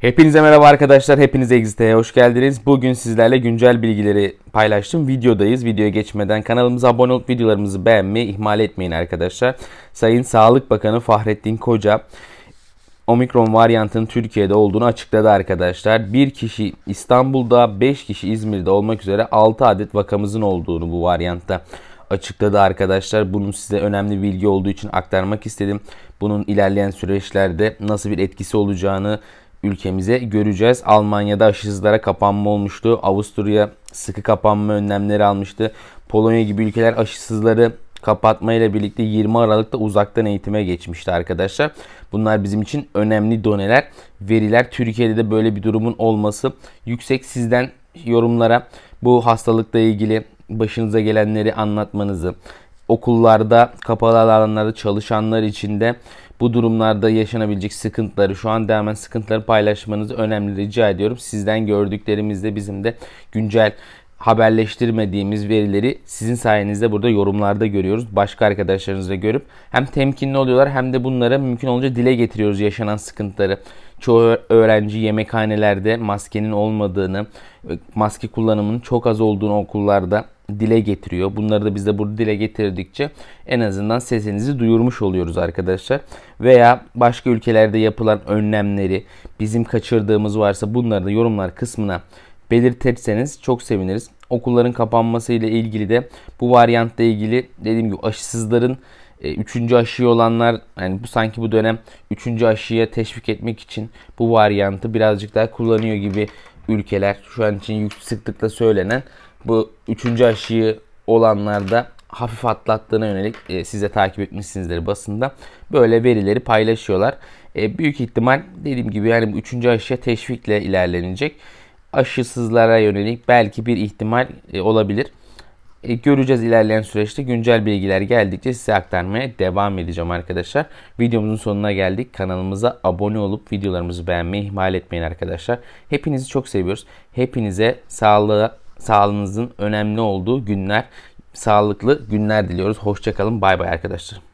Hepinize merhaba arkadaşlar. Hepinize Exit'e hoş geldiniz. Bugün sizlerle güncel bilgileri paylaştım. Videodayız. Videoya geçmeden kanalımıza abone olup videolarımızı beğenmeyi ihmal etmeyin arkadaşlar. Sayın Sağlık Bakanı Fahrettin Koca Omikron varyantının Türkiye'de olduğunu açıkladı arkadaşlar. Bir kişi İstanbul'da, 5 kişi İzmir'de olmak üzere 6 adet vakamızın olduğunu bu varyantta açıkladı arkadaşlar. Bunun size önemli bilgi olduğu için aktarmak istedim. Bunun ilerleyen süreçlerde nasıl bir etkisi olacağını ülkemize göreceğiz. Almanya'da aşısızlara kapanma olmuştu. Avusturya sıkı kapanma önlemleri almıştı. Polonya gibi ülkeler aşısızları kapatmayla birlikte 20 Aralık'ta uzaktan eğitime geçmişti arkadaşlar. Bunlar bizim için önemli doneler, veriler. Türkiye'de de böyle bir durumun olması yüksek. Sizden yorumlara bu hastalıkla ilgili başınıza gelenleri anlatmanızı, okullarda, kapalı alanlarda çalışanlar için de bu durumlarda yaşanabilecek sıkıntıları, şu an hemen sıkıntıları paylaşmanızı önemli rica ediyorum. Sizden gördüklerimizde bizim de güncel haberleştirmediğimiz verileri sizin sayenizde burada yorumlarda görüyoruz. Başka arkadaşlarınızla görüp hem temkinli oluyorlar hem de bunlara mümkün olunca dile getiriyoruz yaşanan sıkıntıları. Çoğu öğrenci yemekhanelerde maskenin olmadığını, maske kullanımının çok az olduğunu okullarda dile getiriyor. Bunları da biz de burada dile getirdikçe en azından sesinizi duyurmuş oluyoruz arkadaşlar. Veya başka ülkelerde yapılan önlemleri bizim kaçırdığımız varsa bunları da yorumlar kısmına belirtirseniz çok seviniriz. Okulların kapanması ile ilgili de bu varyantla ilgili dediğim gibi aşısızların e, üçüncü aşıyı olanlar yani bu sanki bu dönem üçüncü aşıya teşvik etmek için bu varyantı birazcık daha kullanıyor gibi ülkeler şu an için yüksek sıklıkla söylenen bu üçüncü aşıyı olanlarda hafif atlattığına yönelik e, siz takip etmişsinizdir basında. Böyle verileri paylaşıyorlar. E, büyük ihtimal dediğim gibi yani bu üçüncü aşıya teşvikle ilerlenecek. Aşısızlara yönelik belki bir ihtimal e, olabilir. E, göreceğiz ilerleyen süreçte güncel bilgiler geldikçe size aktarmaya devam edeceğim arkadaşlar. Videomuzun sonuna geldik. Kanalımıza abone olup videolarımızı beğenmeyi ihmal etmeyin arkadaşlar. Hepinizi çok seviyoruz. Hepinize sağlığa, sağlığınızın önemli olduğu günler, sağlıklı günler diliyoruz. Hoşçakalın. Bay bay arkadaşlar.